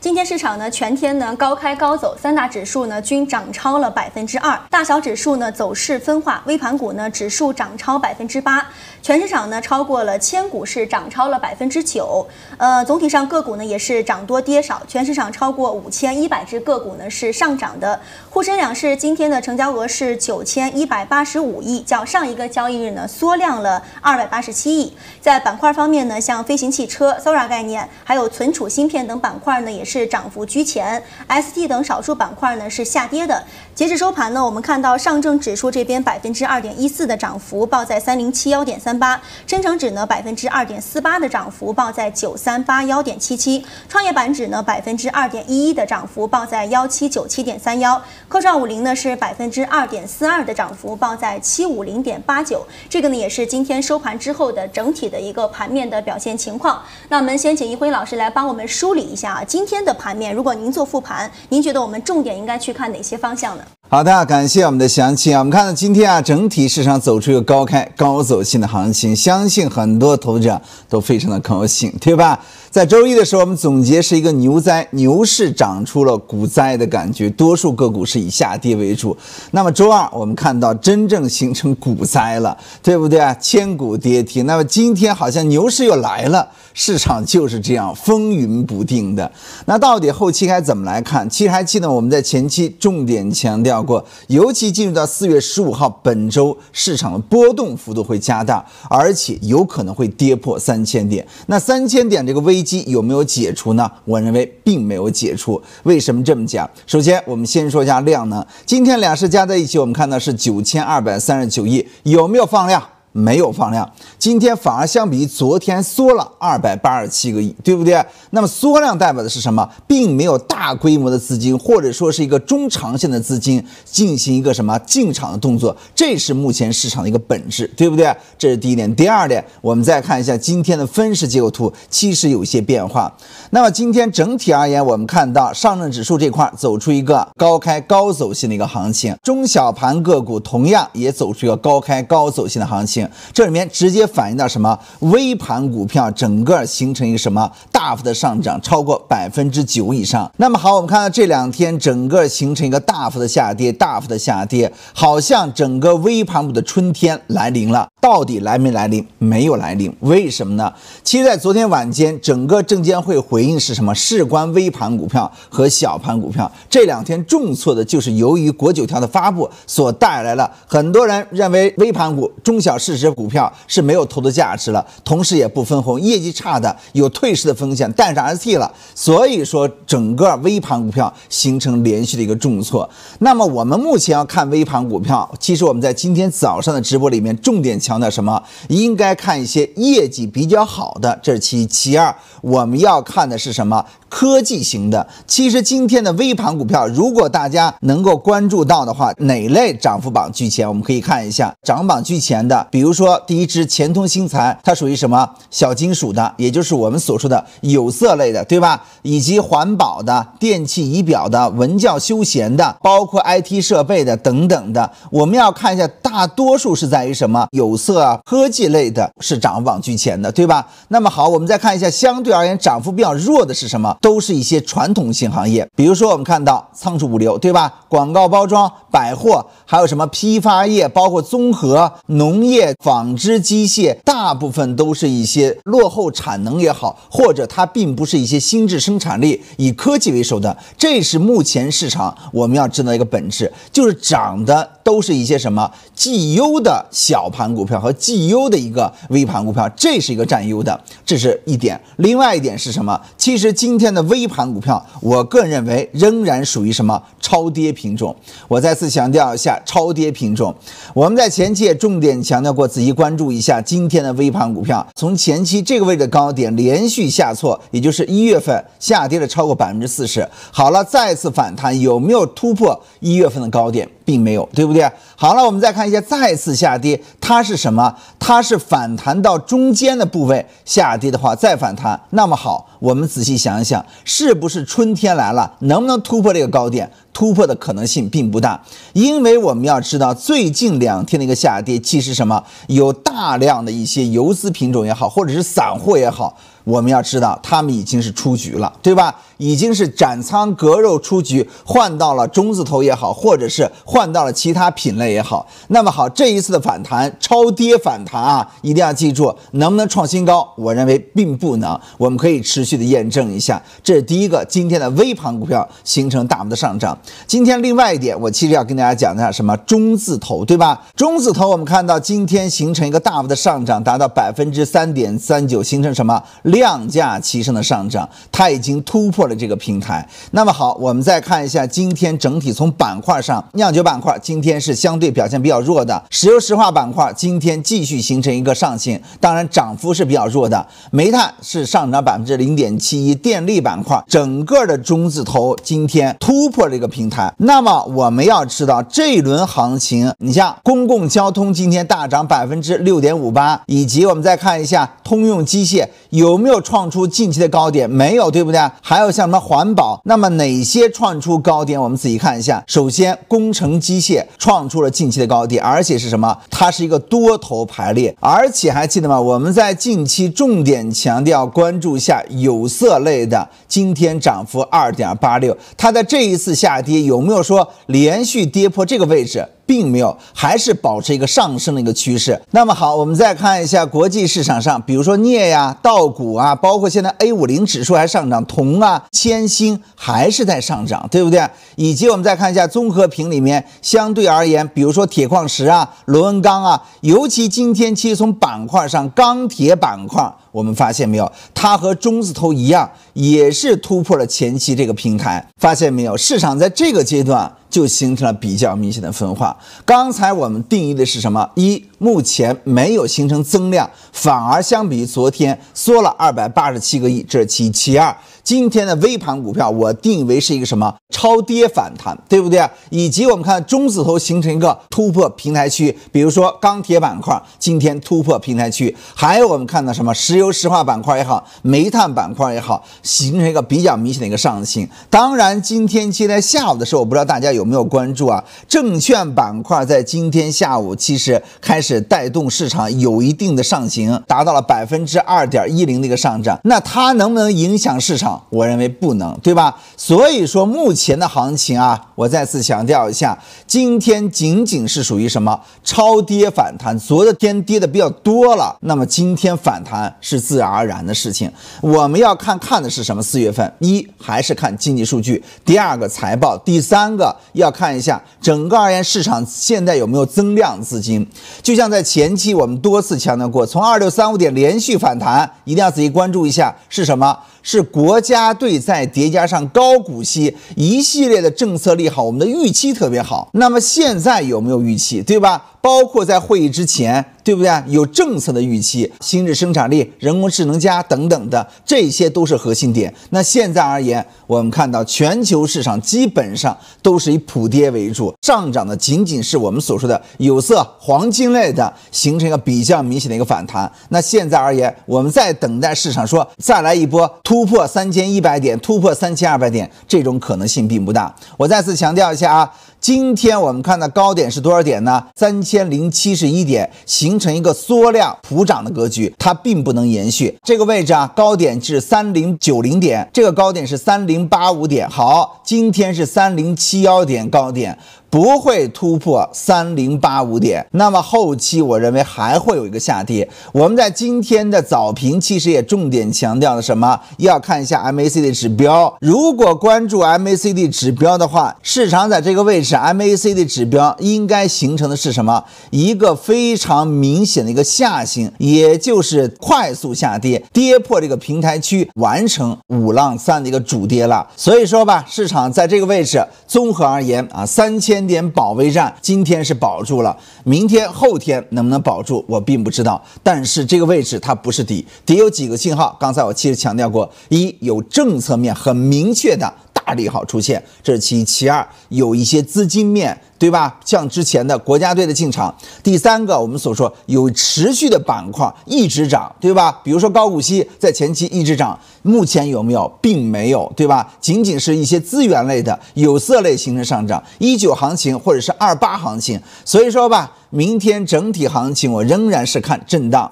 今天市场呢，全天呢高开高走，三大指数呢均涨超了百分之二，大小指数呢走势分化，微盘股呢指数涨超百分之八，全市场呢超过了千股是涨超了百分之九，呃，总体上个股呢也是涨多跌少，全市场超过五千一百只个股呢是上涨的，沪深两市今天的成交额是九千一百八十五亿，较上一个交易日呢缩量了二百八十七亿，在板块方面呢，像飞行汽车、s o r a 概念，还有存储芯片等板块呢也是。是涨幅居前，ST 等少数板块呢是下跌的。截至收盘呢，我们看到上证指数这边百分之二点一四的涨幅报在三零七幺点三八，深成指呢百分之二点四八的涨幅报在九三八幺点七七，创业板指呢百分之二点一一的涨幅报在幺七九七点三幺，科创五零呢是百分之二点四二的涨幅报在七五零点八九。这个呢也是今天收盘之后的整体的一个盘面的表现情况。那我们先请一辉老师来帮我们梳理一下啊，今天。的盘面，如果您做复盘，您觉得我们重点应该去看哪些方向呢？好的，感谢我们的详情啊，我们看到今天啊，整体市场走出一个高开高走性的行情，相信很多投资者都非常的高兴，对吧？在周一的时候，我们总结是一个牛灾，牛市涨出了股灾的感觉，多数个股是以下跌为主。那么周二，我们看到真正形成股灾了，对不对啊？千股跌停。那么今天好像牛市又来了，市场就是这样风云不定的。那到底后期该怎么来看？期还记得我们在前期重点强调过，尤其进入到四月十五号本周，市场的波动幅度会加大，而且有可能会跌破三千点。那三千点这个位。危机有没有解除呢？我认为并没有解除。为什么这么讲？首先，我们先说一下量呢。今天两市加在一起，我们看到是九千二百三十九亿，有没有放量？没有放量，今天反而相比于昨天缩了二百八十七个亿，对不对？那么缩量代表的是什么？并没有大规模的资金，或者说是一个中长线的资金进行一个什么进场的动作，这是目前市场的一个本质，对不对？这是第一点。第二点，我们再看一下今天的分时结构图，其实有些变化。那么今天整体而言，我们看到上证指数这块走出一个高开高走型的一个行情，中小盘个股同样也走出一个高开高走型的行情。这里面直接反映到什么？微盘股票整个形成一个什么？大幅的上涨超过百分之九以上。那么好，我们看到这两天整个形成一个大幅的下跌，大幅的下跌，好像整个微盘股的春天来临了。到底来没来临？没有来临。为什么呢？其实，在昨天晚间，整个证监会回应是什么？事关微盘股票和小盘股票。这两天重挫的就是由于国九条的发布所带来了。很多人认为微盘股、中小市值股票是没有投资价值了，同时也不分红，业绩差的有退市的风。风险，带上 ST 了，所以说整个微盘股票形成连续的一个重挫。那么我们目前要看微盘股票，其实我们在今天早上的直播里面重点强调什么？应该看一些业绩比较好的，这是其一；其二，我们要看的是什么？科技型的，其实今天的微盘股票，如果大家能够关注到的话，哪类涨幅榜居前？我们可以看一下，涨榜居前的，比如说第一只钱通新材，它属于什么小金属的，也就是我们所说的有色类的，对吧？以及环保的、电器仪表的、文教休闲的、包括 IT 设备的等等的，我们要看一下，大多数是在于什么有色啊、科技类的是涨榜居前的，对吧？那么好，我们再看一下，相对而言涨幅比较弱的是什么？都是一些传统性行业，比如说我们看到仓储物流，对吧？广告包装、百货，还有什么批发业，包括综合农业、纺织、机械，大部分都是一些落后产能也好，或者它并不是一些新质生产力，以科技为手段。这是目前市场我们要知道一个本质，就是涨的都是一些什么绩优的小盘股票和绩优的一个微盘股票，这是一个占优的，这是一点。另外一点是什么？其实今天。现在微盘股票，我个人认为仍然属于什么？超跌品种，我再次强调一下，超跌品种，我们在前期也重点强调过，仔细关注一下今天的微盘股票，从前期这个位置高点连续下挫，也就是一月份下跌了超过百分之四十。好了，再次反弹有没有突破一月份的高点，并没有，对不对？好了，我们再看一下，再次下跌，它是什么？它是反弹到中间的部位下跌的话，再反弹，那么好，我们仔细想一想，是不是春天来了？能不能突破这个高点？突破的可能性并不大，因为我们要知道，最近两天的一个下跌，其实什么，有大量的一些游资品种也好，或者是散户也好。我们要知道，他们已经是出局了，对吧？已经是斩仓割肉出局，换到了中字头也好，或者是换到了其他品类也好。那么好，这一次的反弹，超跌反弹啊，一定要记住，能不能创新高？我认为并不能。我们可以持续的验证一下，这是第一个。今天的微盘股票形成大幅的上涨。今天另外一点，我其实要跟大家讲一下，什么中字头，对吧？中字头，我们看到今天形成一个大幅的上涨，达到百分之三点三九，形成什么？量价齐升的上涨，它已经突破了这个平台。那么好，我们再看一下今天整体从板块上，酿酒板块今天是相对表现比较弱的，石油石化板块今天继续形成一个上行，当然涨幅是比较弱的。煤炭是上涨百分之零点七一，电力板块整个的中字头今天突破了一个平台。那么我们要知道这一轮行情，你像公共交通今天大涨百分之六点五八，以及我们再看一下通用机械有。没有创出近期的高点，没有，对不对？还有像什么环保？那么哪些创出高点？我们仔细看一下。首先，工程机械创出了近期的高点，而且是什么？它是一个多头排列。而且还记得吗？我们在近期重点强调关注一下有色类的，今天涨幅二点八六。它在这一次下跌有没有说连续跌破这个位置？并没有，还是保持一个上升的一个趋势。那么好，我们再看一下国际市场上，比如说镍呀、稻谷啊，包括现在 A 五零指数还上涨，铜啊、铅锌还是在上涨，对不对？以及我们再看一下综合品里面，相对而言，比如说铁矿石啊、螺纹钢啊，尤其今天其实从板块上，钢铁板块。我们发现没有，它和中字头一样，也是突破了前期这个平台。发现没有，市场在这个阶段就形成了比较明显的分化。刚才我们定义的是什么？一。目前没有形成增量，反而相比于昨天缩了二百八十七个亿，这是其其二。今天的微盘股票，我定义为是一个什么超跌反弹，对不对？以及我们看中字头形成一个突破平台区，比如说钢铁板块今天突破平台区，还有我们看到什么石油石化板块也好，煤炭板块也好，形成一个比较明显的一个上行。当然，今天今天下午的时候，我不知道大家有没有关注啊，证券板块在今天下午其实开始。是带动市场有一定的上行，达到了百分之二点一零的一个上涨。那它能不能影响市场？我认为不能，对吧？所以说目前的行情啊，我再次强调一下，今天仅仅是属于什么超跌反弹。昨天跌的比较多了，那么今天反弹是自然而然的事情。我们要看看的是什么？四月份一还是看经济数据，第二个财报，第三个要看一下整个而言市场现在有没有增量资金，就像。像在前期，我们多次强调过，从二六三五点连续反弹，一定要仔细关注一下是什么？是国家队在叠加上高股息一系列的政策利好，我们的预期特别好。那么现在有没有预期？对吧？包括在会议之前，对不对？有政策的预期，新质生产力、人工智能加等等的，这些都是核心点。那现在而言，我们看到全球市场基本上都是以普跌为主，上涨的仅仅是我们所说的有色、黄金类的，形成一个比较明显的一个反弹。那现在而言，我们在等待市场说再来一波突破三千一百点、突破三千二百点，这种可能性并不大。我再次强调一下啊。今天我们看的高点是多少点呢？三千零七十一点，形成一个缩量普涨的格局，它并不能延续。这个位置啊，高点是三零九零点，这个高点是三零八五点，好，今天是三零七幺点高点。不会突破三零八五点，那么后期我认为还会有一个下跌。我们在今天的早评其实也重点强调了什么？要看一下 MACD 指标。如果关注 MACD 指标的话，市场在这个位置 MACD 指标应该形成的是什么？一个非常明显的一个下行，也就是快速下跌，跌破这个平台区，完成五浪三的一个主跌了。所以说吧，市场在这个位置综合而言啊，三千。点保卫战今天是保住了，明天后天能不能保住，我并不知道。但是这个位置它不是底，底有几个信号？刚才我其实强调过，一有政策面很明确的。利好出现，这是其一；其二，有一些资金面，对吧？像之前的国家队的进场。第三个，我们所说有持续的板块一直涨，对吧？比如说高股息在前期一直涨，目前有没有？并没有，对吧？仅仅是一些资源类的、有色类形成上涨。一九行情或者是二八行情，所以说吧，明天整体行情我仍然是看震荡。